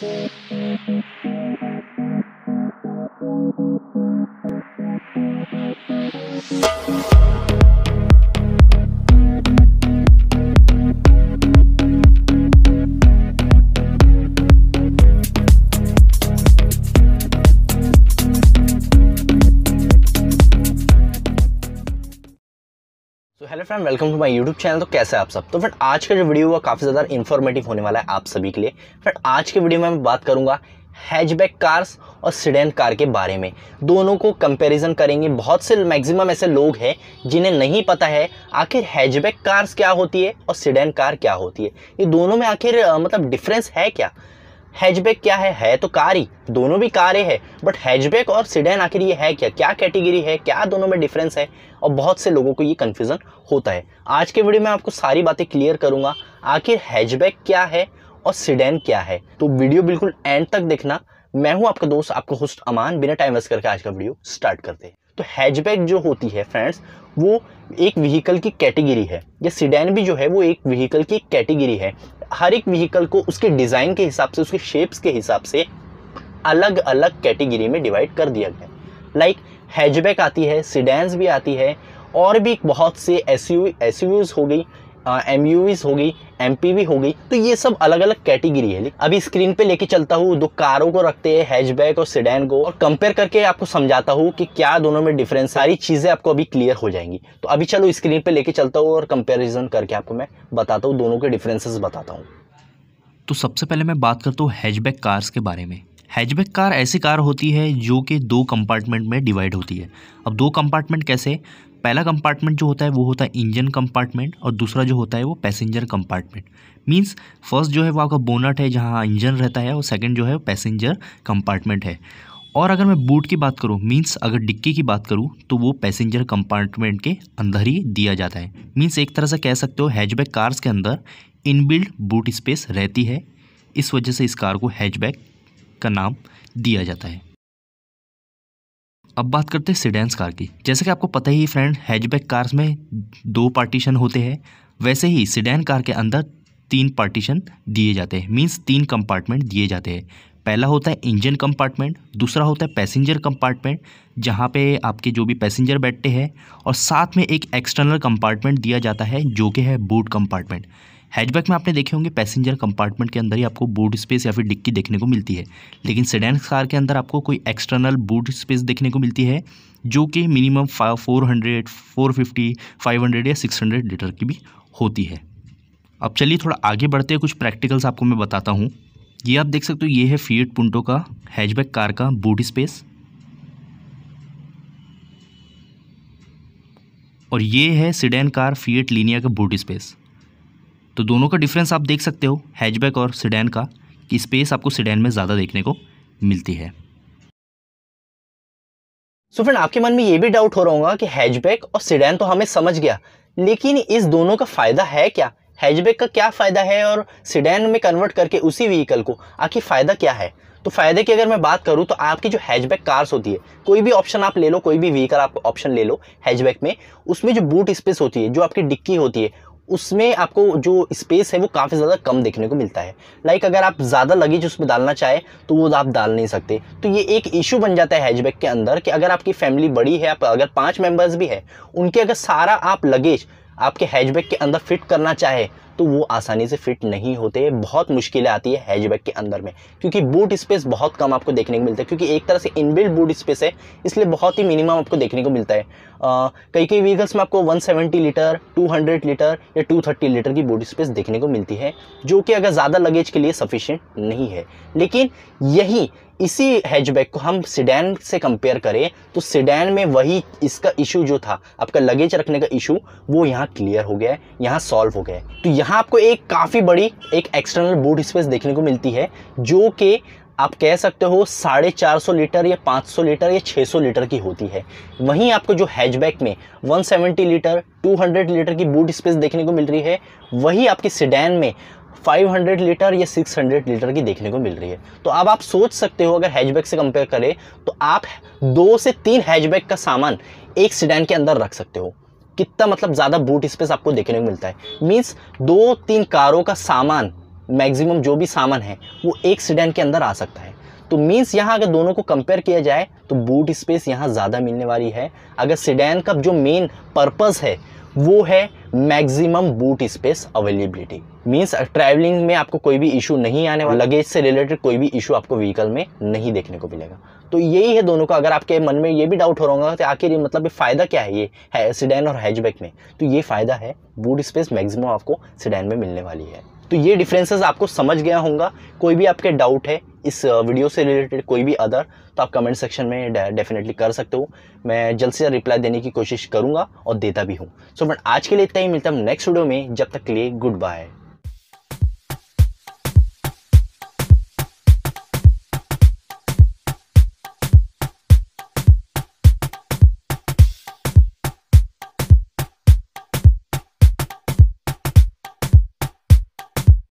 Thank you. So hello friend welcome to my YouTube channel तो कैसे आप सब तो फ्रेंड आज का जो वीडियो हुआ काफ़ी ज़्यादा इन्फॉर्मेटिव होने वाला है आप सभी के लिए फिर आज के वीडियो में मैं बात करूंगा हैचबैक कार्स और सीडेंट कार के बारे में दोनों को कंपैरिजन करेंगे बहुत से मैक्सिमम ऐसे लोग हैं जिन्हें नहीं पता है आखिर हैचबैक कार्स क्या होती है और सीडेंट कार क्या होती है ये दोनों में आखिर मतलब डिफरेंस है क्या हैचबैक क्या है है तो कार ही दोनों भी कारें हैं बट हैचबैक और सिडेन आखिर ये है क्या क्या कैटेगरी है क्या दोनों में डिफरेंस है और बहुत से लोगों को ये कन्फ्यूज़न होता है आज के वीडियो में आपको सारी बातें क्लियर करूँगा आखिर हैचबैक क्या है और सिडेन क्या है तो वीडियो बिल्कुल एंड तक देखना मैं हूँ आपका दोस्त आपका होस्ट अमान बिना टाइम वेस्ट करके आज का वीडियो स्टार्ट करते हैं तो हैचबैक जो होती है फ्रेंड्स वो एक व्हीकल की कैटेगरी है या सिडेन भी जो है वो एक व्हीकल की कैटेगरी है हर एक व्हीकल को उसके डिज़ाइन के हिसाब से उसके शेप्स के हिसाब से अलग अलग कैटेगरी में डिवाइड कर दिया गया लाइक like, हैचबैक आती है सीडेंस भी आती है और भी बहुत से एस यू हो गई एम होगी एम होगी तो ये सब अलग अलग कैटेगरी है अभी स्क्रीन पे लेके चलता हूँ दो कारों को रखते हैं हैचबैक और सिडैन को और कंपेयर करके आपको समझाता हूँ कि क्या दोनों में डिफरेंस सारी चीज़ें आपको अभी क्लियर हो जाएंगी तो अभी चलो स्क्रीन पे लेके चलता हूँ और कंपेरिजन करके आपको मैं बताता हूँ दोनों के डिफरेंसेस बताता हूँ तो सबसे पहले मैं बात करता हूँ हैचबैक कार्स के बारे में हैचबैक कार ऐसी कार होती है जो कि दो कंपार्टमेंट में डिवाइड होती है अब दो कंपार्टमेंट कैसे पहला कंपार्टमेंट जो होता है वो होता है इंजन कंपार्टमेंट और दूसरा जो होता है वो पैसेंजर कंपार्टमेंट मींस फर्स्ट जो है वो आपका बोनट है जहाँ इंजन रहता है और सेकंड जो है वो पैसेंजर कंपार्टमेंट है और अगर मैं बूट की बात करूँ मींस अगर डिक्की की बात करूँ तो वो पैसेंजर कंपार्टमेंट के अंदर ही दिया जाता है मींस एक तरह से कह सकते हो हैचबैक कार्स के अंदर इनबिल्ड बूट स्पेस रहती है इस वजह से इस कार को हैचबैक का नाम दिया जाता है अब बात करते हैं सीडेंस कार की जैसे कि आपको पता ही फ्रेंड हैचबैक कार्स में दो पार्टीशन होते हैं वैसे ही सीडेन कार के अंदर तीन पार्टीशन दिए जाते हैं मीन्स तीन कंपार्टमेंट दिए जाते हैं पहला होता है इंजन कंपार्टमेंट दूसरा होता है पैसेंजर कंपार्टमेंट जहाँ पे आपके जो भी पैसेंजर बैठते हैं और साथ में एक एक्सटर्नल कंपार्टमेंट दिया जाता है जो कि है बूट कंपार्टमेंट हैचबैक में आपने देखे होंगे पैसेंजर कंपार्टमेंट के अंदर ही आपको बूट स्पेस या फिर डिक्की देखने को मिलती है लेकिन सेडान कार के अंदर आपको कोई एक्सटर्नल बूट स्पेस देखने को मिलती है जो कि minimum four hundred four fifty five hundred या सिक्स हंड्रेड लीटर की भी होती है अब चलिए थोड़ा आगे बढ़ते हैं कुछ प्रैक्टिकल्स आपको मैं बताता हूँ ये आप देख सकते हो ये है फीएड पुंटो का हैचबैक कार का बूट स्पेस और ये है सिडेन कार फीएट लीनिया का बूट स्पेस तो दोनों का डिफरेंस आप देख सकते हो हैचबैक और सीडैन का कि स्पेस आपको सीडैन में ज़्यादा देखने को मिलती है सो so फ्रेंड आपके मन में ये भी डाउट हो रहा होगा कि हैचबैक और सीडैन तो हमें समझ गया लेकिन इस दोनों का फ़ायदा है क्या हैचबैक का क्या फ़ायदा है और सीडैन में कन्वर्ट करके उसी व्हीकल को आखिर फ़ायदा क्या है तो फ़ायदे की अगर मैं बात करूं तो आपकी जो हैचबैक कार्स होती है कोई भी ऑप्शन आप ले लो कोई भी व्हीकल आप ऑप्शन ले लो हैचबैक में उसमें जो बूट स्पेस होती है जो आपकी डिक्की होती है उसमें आपको जो स्पेस है वो काफ़ी ज़्यादा कम देखने को मिलता है लाइक अगर आप ज़्यादा लगेज उसमें डालना चाहें तो वो आप डाल नहीं सकते तो ये एक इशू बन जाता है हैचबैक के अंदर कि अगर आपकी फैमिली बड़ी है आप अगर पाँच मेम्बर्स भी है उनके अगर सारा आप लगेज आपके हैचबैक के अंदर फिट करना चाहे तो वो आसानी से फिट नहीं होते बहुत मुश्किलें आती है हैचबैक के अंदर में क्योंकि बूट स्पेस बहुत कम आपको देखने को मिलता है क्योंकि एक तरह से इनबिल्ट बूट स्पेस है इसलिए बहुत ही मिनिमम आपको देखने को मिलता है कई कई व्हीकल्स में आपको 170 लीटर 200 लीटर या 230 लीटर की बूट स्पेस देखने को मिलती है जो कि अगर ज़्यादा लगेज के लिए सफिशेंट नहीं है लेकिन यही इसी हैचबैक को हम सीडैन से कंपेयर करें तो सीडैन में वही इसका इशू जो था आपका लगेज रखने का इशू वो यहाँ क्लियर हो गया है यहाँ सॉल्व हो गया है तो यहाँ यहाँ आपको एक काफ़ी बड़ी एक एक्सटर्नल बूट स्पेस देखने को मिलती है जो कि आप कह सकते हो साढ़े चार सौ लीटर या पाँच सौ लीटर या छः सौ लीटर की होती है वहीं आपको जो हैचबैक में one seventy litre two hundred litre की बूट स्पेस देखने को मिल रही है वही आपकी सिडैन में 500 लीटर या 600 लीटर की देखने को मिल रही है तो अब आप सोच सकते हो अगर हैचबैक से कंपेयर करें तो आप दो से तीन हैचबैक का सामान एक सिडैन के अंदर रख सकते हो कितना मतलब ज़्यादा बूट स्पेस आपको देखने को मिलता है मीन्स दो तीन कारों का सामान मैक्सिमम जो भी सामान है वो एक सीडन के अंदर आ सकता है तो मीन्स यहाँ अगर दोनों को कंपेयर किया जाए तो बूट स्पेस यहाँ ज़्यादा मिलने वाली है अगर सीडेन का जो मेन पर्पज़ है वो है maximum boot space availability means travelling में आपको कोई भी इशू नहीं आने वाला लगेज से रिलेटेड कोई भी इशू आपको व्हीकल में नहीं देखने को मिलेगा तो यही है दोनों का अगर आपके मन में ये भी डाउट हो रहा होगा तो आखिर ये मतलब फ़ायदा क्या है ये है सिडैन और हैचबैक में तो ये फ़ायदा है बूट स्पेस मैक्सिमम आपको सिडैन में मिलने वाली है तो ये डिफरेंसेस आपको समझ गया होगा कोई भी आपके डाउट है इस वीडियो से रिलेटेड कोई भी अदर तो आप कमेंट सेक्शन में डेफिनेटली कर सकते हो मैं जल्द से जल्द रिप्लाई देने की कोशिश करूंगा और देता भी हूँ सो so, बट आज के लिए इतना ही मिलता हूँ नेक्स्ट वीडियो में जब तक के लिए गुड बाय